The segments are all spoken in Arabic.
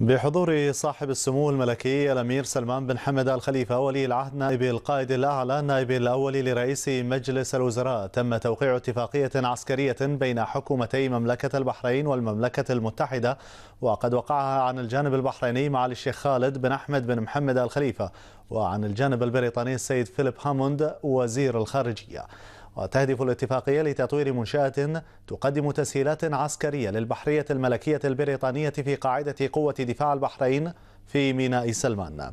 بحضور صاحب السمو الملكي الأمير سلمان بن حمد الخليفة ولي العهد نائب القائد الأعلى نائب الأول لرئيس مجلس الوزراء تم توقيع اتفاقية عسكرية بين حكومتي مملكة البحرين والمملكة المتحدة وقد وقعها عن الجانب البحريني معالي الشيخ خالد بن أحمد بن محمد الخليفة وعن الجانب البريطاني السيد فيليب هاموند وزير الخارجية وتهدف الاتفاقية لتطوير منشأة تقدم تسهيلات عسكرية للبحرية الملكية البريطانية في قاعدة قوة دفاع البحرين في ميناء سلمان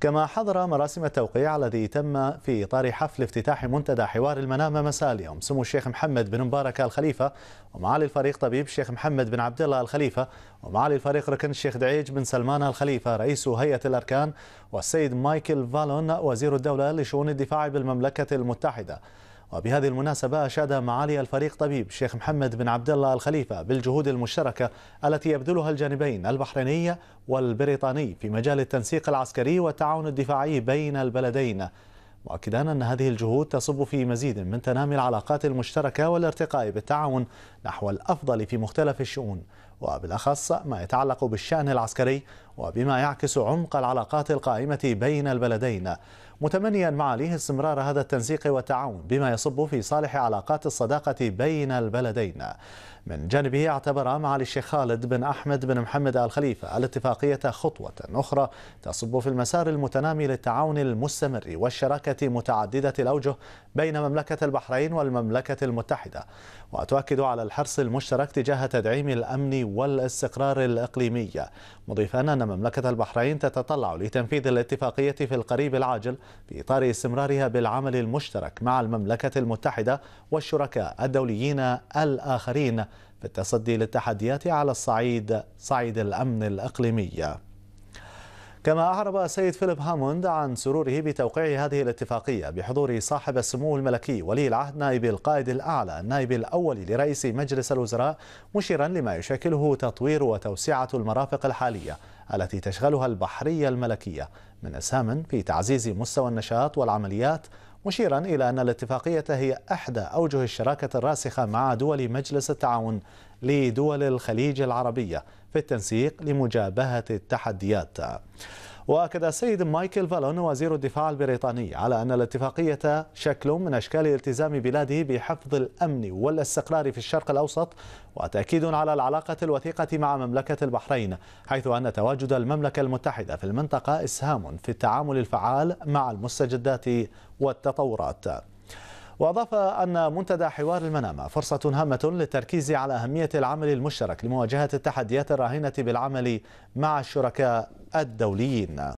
كما حضر مراسم التوقيع الذي تم في إطار حفل افتتاح منتدى حوار المنامة مساء اليوم سمو الشيخ محمد بن مبارك الخليفة ومعالي الفريق طبيب الشيخ محمد بن عبد الله الخليفة ومعالي الفريق ركن الشيخ دعيج بن سلمان الخليفة رئيس هيئة الأركان والسيد مايكل فالون وزير الدولة لشؤون الدفاع بالمملكة المتحدة وبهذه المناسبة أشاد معالي الفريق طبيب الشيخ محمد بن عبد الله الخليفة بالجهود المشتركة التي يبذلها الجانبين البحريني والبريطاني في مجال التنسيق العسكري والتعاون الدفاعي بين البلدين مؤكدا أن هذه الجهود تصب في مزيد من تنامي العلاقات المشتركة والارتقاء بالتعاون نحو الأفضل في مختلف الشؤون وبالأخص ما يتعلق بالشأن العسكري وبما يعكس عمق العلاقات القائمة بين البلدين متمنيا معاليه استمرار هذا التنسيق والتعاون بما يصب في صالح علاقات الصداقة بين البلدين من جانبه اعتبر معالي الشيخ خالد بن أحمد بن محمد آل خليفة الاتفاقية خطوة أخرى تصب في المسار المتنامي للتعاون المستمر والشراكة متعددة الأوجه بين مملكة البحرين والمملكة المتحدة وتؤكد على الحرص المشترك تجاه تدعيم الأمن والاستقرار الإقليمي مضيفا أن مملكة البحرين تتطلع لتنفيذ الاتفاقية في القريب العاجل في إطار استمرارها بالعمل المشترك مع المملكة المتحدة والشركاء الدوليين الآخرين في التصدي للتحديات على الصعيد صعيد الأمن الإقليمي كما أعرب السيد فيليب هاموند عن سروره بتوقيع هذه الاتفاقية بحضور صاحب السمو الملكي ولي العهد نائب القائد الأعلى النائب الأول لرئيس مجلس الوزراء مشيرا لما يشكله تطوير وتوسعة المرافق الحالية التي تشغلها البحرية الملكية من أسهم في تعزيز مستوى النشاط والعمليات مشيرا إلى أن الاتفاقية هي أحدى أوجه الشراكة الراسخة مع دول مجلس التعاون لدول الخليج العربية في التنسيق لمجابهة التحديات واكد السيد مايكل فالون وزير الدفاع البريطاني على ان الاتفاقيه شكل من اشكال التزام بلاده بحفظ الامن والاستقرار في الشرق الاوسط وتاكيد على العلاقه الوثيقه مع مملكه البحرين حيث ان تواجد المملكه المتحده في المنطقه اسهام في التعامل الفعال مع المستجدات والتطورات وأضاف أن منتدى حوار المنامة فرصة هامة للتركيز على أهمية العمل المشترك لمواجهة التحديات الراهنة بالعمل مع الشركاء الدوليين